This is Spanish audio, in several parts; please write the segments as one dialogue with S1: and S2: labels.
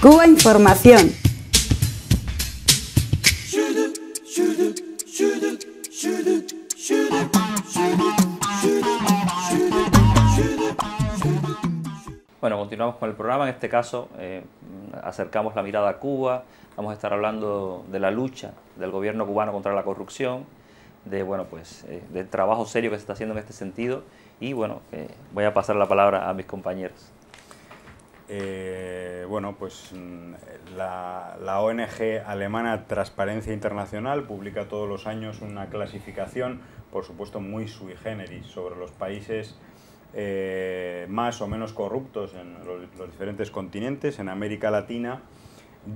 S1: Cuba Información. Bueno, continuamos con el programa. En este caso, eh, acercamos la mirada a Cuba. Vamos a estar hablando de la lucha del gobierno cubano contra la corrupción, de bueno, pues, eh, del trabajo serio que se está haciendo en este sentido. Y bueno, eh, voy a pasar la palabra a mis compañeros. Eh, bueno, pues mm, la, ONG alemana Transparencia Internacional publica todos los años una clasificación, por supuesto muy sui generis, sobre los países eh, más o menos corruptos en los, diferentes continentes. En América Latina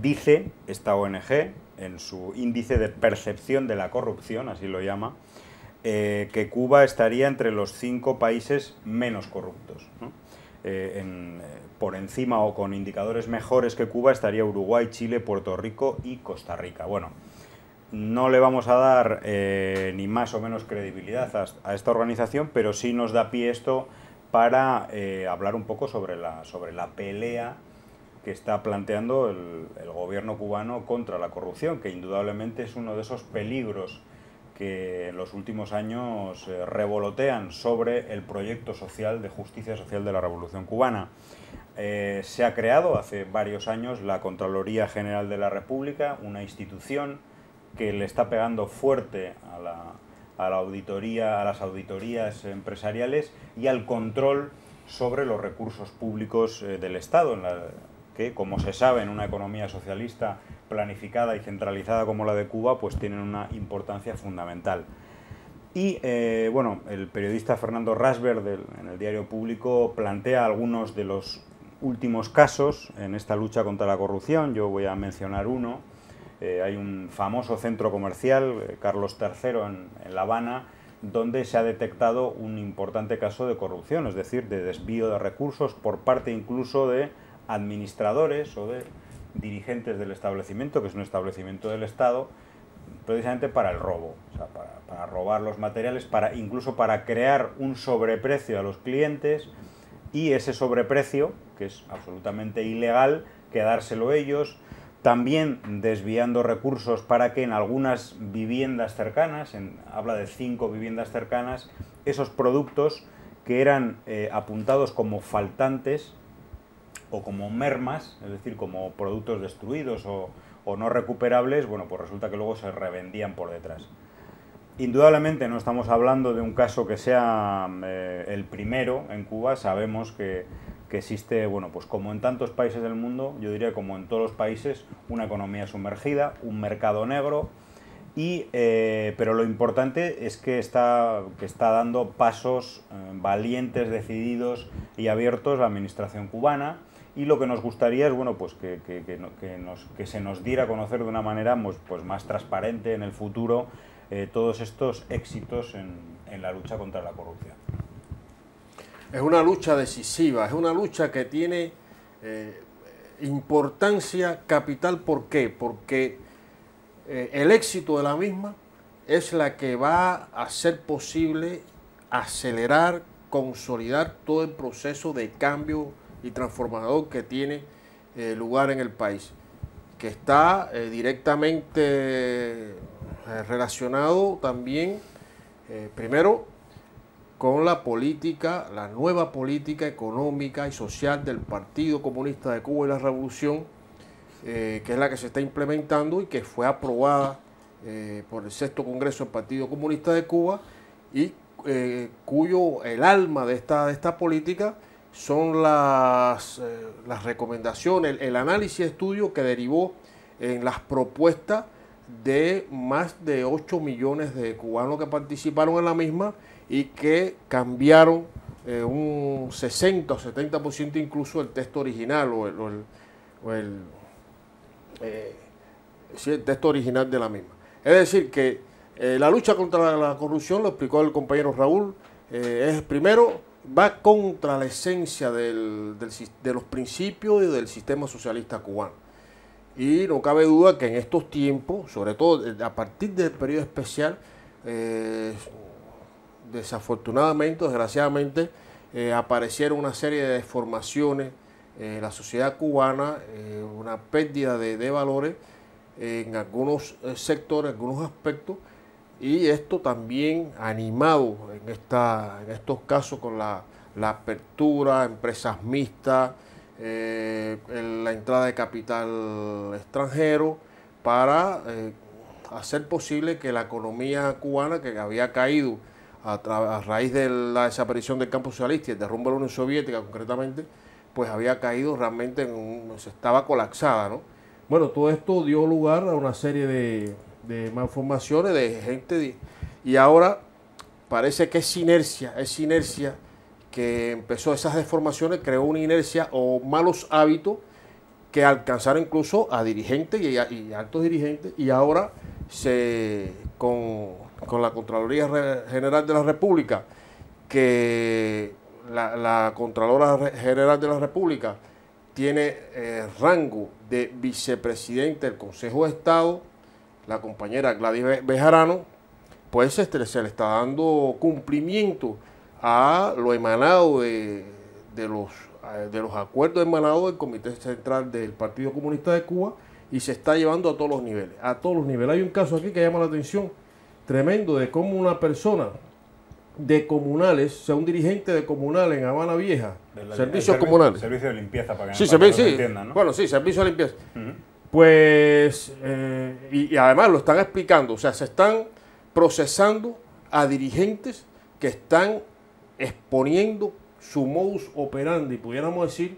S1: dice esta ONG, en su índice de percepción de la corrupción, así lo llama, eh, que Cuba estaría entre los cinco países menos corruptos. Eh, eh, por encima o con indicadores mejores que Cuba estaría Uruguay, Chile, Puerto Rico y Costa Rica. Bueno, no le vamos a dar eh, ni más o menos credibilidad a, esta organización, pero sí nos da pie esto para hablar un poco sobre la, sobre la pelea que está planteando el gobierno cubano contra la corrupción, que indudablemente es uno de esos peligros que en los últimos años eh, revolotean sobre el proyecto social de justicia social de la Revolución Cubana. Eh, se ha creado hace varios años la Contraloría General de la República, una institución que le está pegando fuerte a la, auditoría, a las auditorías empresariales y al control sobre los recursos públicos eh, del Estado, en que, como se sabe, en una economía socialista planificada y centralizada como la de Cuba, pues tienen una importancia fundamental. Y eh, bueno, el periodista Fernando Rasberg, en el diario público plantea algunos de los últimos casos en esta lucha contra la corrupción. Yo voy a mencionar uno. Eh, hay un famoso centro comercial, eh, Carlos III, en, La Habana, donde se ha detectado un importante caso de corrupción, es decir, de desvío de recursos por parte incluso de administradores o de dirigentes del establecimiento, que es un establecimiento del Estado, precisamente para el robo, para, robar los materiales, para, incluso para crear un sobreprecio a los clientes y ese sobreprecio, que es absolutamente ilegal, quedárselo ellos, también desviando recursos para que en algunas viviendas cercanas, habla de cinco viviendas cercanas, esos productos que eran eh, apuntados como faltantes o como mermas, es decir, como productos destruidos o, no recuperables, bueno, pues resulta que luego se revendían por detrás. Indudablemente no estamos hablando de un caso que sea eh, el primero en Cuba, sabemos que, que, existe, bueno, pues como en tantos países del mundo, yo diría como en todos los países, una economía sumergida, un mercado negro, eh, pero lo importante es que está, que está dando pasos eh, valientes, decididos y abiertos la administración cubana. Y lo que nos gustaría es bueno, pues que, que, que, se nos diera a conocer de una manera pues, pues más transparente en el futuro
S2: eh, todos estos éxitos en, en la lucha contra la corrupción. Es una lucha decisiva, es una lucha que tiene importancia capital. ¿Por qué? Porque eh, el éxito de la misma es la que va a hacer posible acelerar, consolidar todo el proceso de cambio y transformador que tiene eh, lugar en el país, que está eh, directamente relacionado también, primero, con la política, la nueva política económica y social del Partido Comunista de Cuba y la Revolución, eh, que es la que se está implementando y que fue aprobada eh, por el sexto Congreso del Partido Comunista de Cuba y eh, cuyo el alma de esta, de esta política son las, las recomendaciones, el, análisis y estudio que derivó en las propuestas de más de 8 millones de cubanos que participaron en la misma y que cambiaron un 60 o 70% incluso el texto original o el texto eh, original de la misma. Es decir, que eh, la lucha contra la, corrupción, lo explicó el compañero Raúl, eh, es primero, va contra la esencia de los principios y del sistema socialista cubano. Y no cabe duda que en estos tiempos, sobre todo a partir del periodo especial, desafortunadamente, desgraciadamente, aparecieron una serie de deformaciones, eh, la sociedad cubana, eh, una pérdida de, valores eh, en algunos sectores, en algunos aspectos, y esto también animado en, esta, en estos casos con la, la apertura, empresas mixtas, la entrada de capital extranjero, para hacer posible que la economía cubana que había caído a, raíz de la desaparición del campo socialista y el derrumbe de la Unión Soviética concretamente, pues había caído realmente en un, estaba colapsada, ¿no? Bueno, todo esto dio lugar a una serie de, malformaciones de gente y ahora parece que es inercia, es inercia que empezó esas deformaciones, creó una inercia o malos hábitos que alcanzaron incluso a dirigentes y, altos dirigentes y ahora se con la Contraloría General de la República que la, Contralora General de la República tiene eh, rango de vicepresidente del Consejo de Estado, la compañera Gladys Bejarano, pues este, se le está dando cumplimiento a lo emanado de, los, eh, de los acuerdos emanados del Comité Central del Partido Comunista de Cuba y se está llevando a todos los niveles, a todos los niveles. Hay un caso aquí que llama la atención, tremendo, de cómo una persona de comunales, sea, un dirigente de comunales en Habana Vieja, servicios comunales. Servicio de limpieza para que, Bueno, sí, servicio de limpieza. Pues, eh, y, además lo están explicando, o sea, se están procesando a dirigentes que están exponiendo su modus operandi, pudiéramos decir,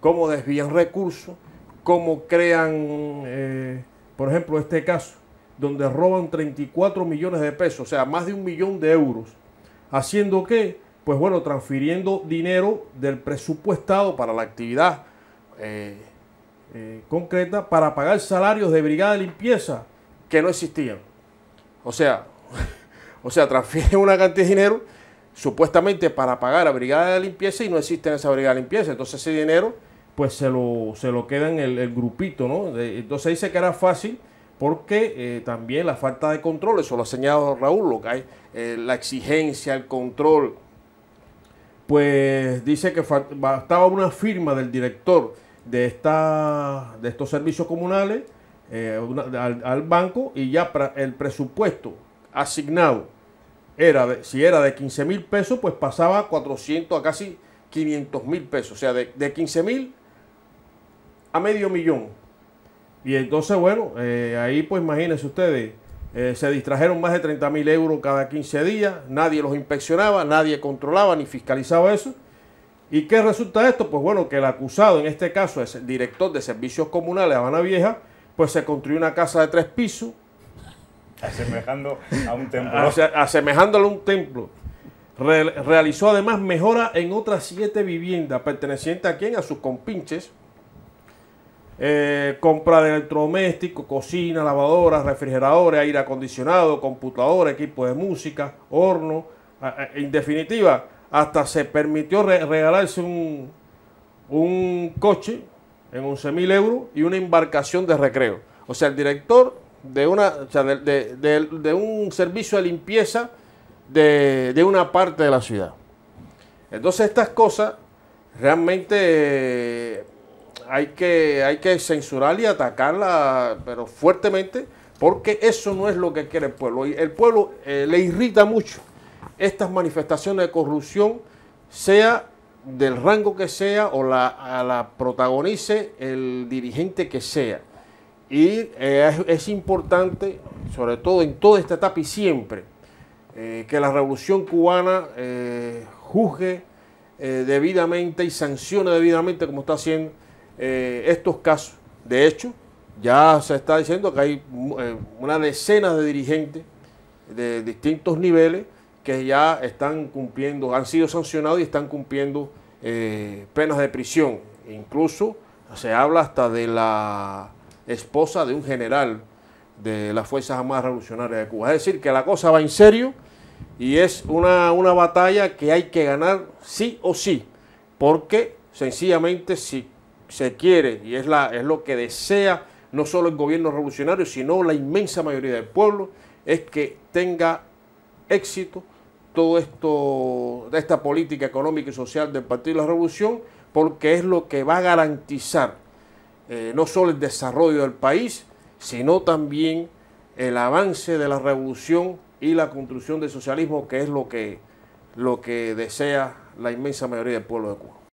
S2: cómo desvían recursos, cómo crean, eh, por ejemplo, este caso, donde roban 34 millones de pesos, o sea, más de un millón de euros ¿Haciendo qué? Pues bueno, transfiriendo dinero del presupuestado para la actividad eh, eh, concreta para pagar salarios de brigada de limpieza que no existían. O sea, o sea, transfieren una cantidad de dinero supuestamente para pagar a brigada de limpieza y no existen esa brigada de limpieza. Entonces ese dinero pues se lo, queda en el, grupito, ¿no? entonces dice que era fácil porque eh, también la falta de control, eso lo ha señalado Raúl, lo que hay, eh, la exigencia, el control, pues dice que bastaba una firma del director de, esta, de estos servicios comunales eh, al, banco y ya el presupuesto asignado era si era de 15 mil pesos, pues pasaba a 400 a casi 500 mil pesos, o sea, de, de 15 mil a medio millón y entonces, bueno, eh, ahí pues imagínense ustedes, eh, se distrajeron más de 30.000 euros cada 15 días, nadie los inspeccionaba, nadie controlaba ni fiscalizaba eso. ¿Y qué resulta de esto? Pues bueno, que el acusado, en este caso es el director de servicios comunales Habana Vieja, pues se construyó una casa de tres pisos. Asemejando a un templo. a un templo. realizó además mejora en otras siete viviendas pertenecientes a quién? A sus compinches eh, compra de electrodomésticos, cocina, lavadoras, refrigeradores, aire acondicionado, computadora, equipo de música, horno. Ah, eh, en definitiva, hasta se permitió regalarse un, coche en 11.000 euros y una embarcación de recreo. O sea, el director de, una, de, un servicio de limpieza de, una parte de la ciudad. Entonces estas cosas realmente hay que, hay que censurar y atacarla, pero fuertemente, porque eso no es lo que quiere el pueblo. Y el pueblo eh, le irrita mucho estas manifestaciones de corrupción, sea del rango que sea o la, protagonice el dirigente que sea. Y eh, es, importante, sobre todo en toda esta etapa y siempre, eh, que la revolución cubana juzgue debidamente y sancione debidamente como está haciendo eh, estos casos. De hecho, ya se está diciendo que hay mm, eh, una decena de dirigentes de distintos niveles que ya están cumpliendo, han sido sancionados y están cumpliendo eh, penas de prisión. Incluso se habla hasta de la esposa de un general de las Fuerzas Armadas Revolucionarias de Cuba. Es decir, que la cosa va en serio y es una, una batalla que hay que ganar sí o sí, porque sencillamente si se quiere y es, la, es lo que desea no solo el gobierno revolucionario, sino la inmensa mayoría del pueblo, es que tenga éxito todo esto, de esta política económica y social del Partido de la Revolución, porque es lo que va a garantizar eh, no solo el desarrollo del país, sino también el avance de la revolución y la construcción del socialismo, que es lo que, lo que desea la inmensa mayoría del pueblo de Cuba.